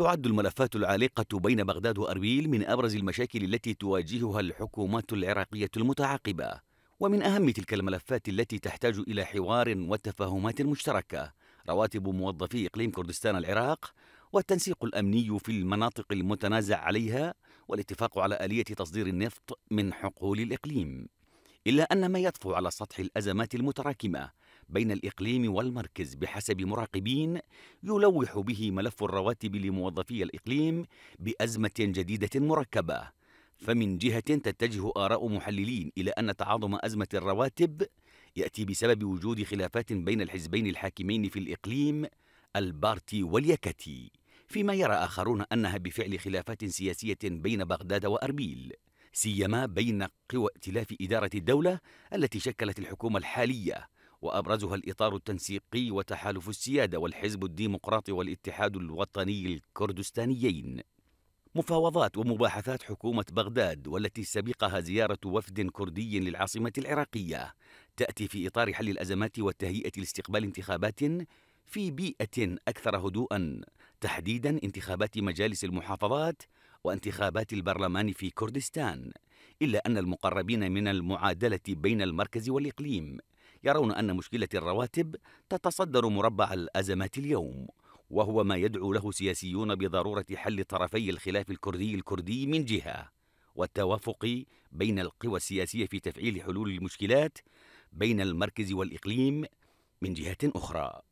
تعد الملفات العالقة بين بغداد وأربيل من أبرز المشاكل التي تواجهها الحكومات العراقية المتعاقبة ومن أهم تلك الملفات التي تحتاج إلى حوار وتفاهمات مشتركة رواتب موظفي إقليم كردستان العراق والتنسيق الأمني في المناطق المتنازع عليها والاتفاق على آلية تصدير النفط من حقول الإقليم إلا أن ما يطفو على سطح الأزمات المتراكمة بين الإقليم والمركز بحسب مراقبين يلوح به ملف الرواتب لموظفي الإقليم بأزمة جديدة مركبة فمن جهة تتجه آراء محللين إلى أن تعاظم أزمة الرواتب يأتي بسبب وجود خلافات بين الحزبين الحاكمين في الإقليم البارتي واليكتي فيما يرى آخرون أنها بفعل خلافات سياسية بين بغداد وأربيل سيما بين قوى ائتلاف إدارة الدولة التي شكلت الحكومة الحالية وأبرزها الإطار التنسيقي وتحالف السيادة والحزب الديمقراطي والاتحاد الوطني الكردستانيين مفاوضات ومباحثات حكومة بغداد والتي سبقها زيارة وفد كردي للعاصمة العراقية تأتي في إطار حل الأزمات والتهيئة لاستقبال انتخابات في بيئة أكثر هدوءا تحديدا انتخابات مجالس المحافظات وانتخابات البرلمان في كردستان إلا أن المقربين من المعادلة بين المركز والإقليم يرون أن مشكلة الرواتب تتصدر مربع الأزمات اليوم وهو ما يدعو له سياسيون بضرورة حل طرفي الخلاف الكردي الكردي من جهة والتوافق بين القوى السياسية في تفعيل حلول المشكلات بين المركز والإقليم من جهة أخرى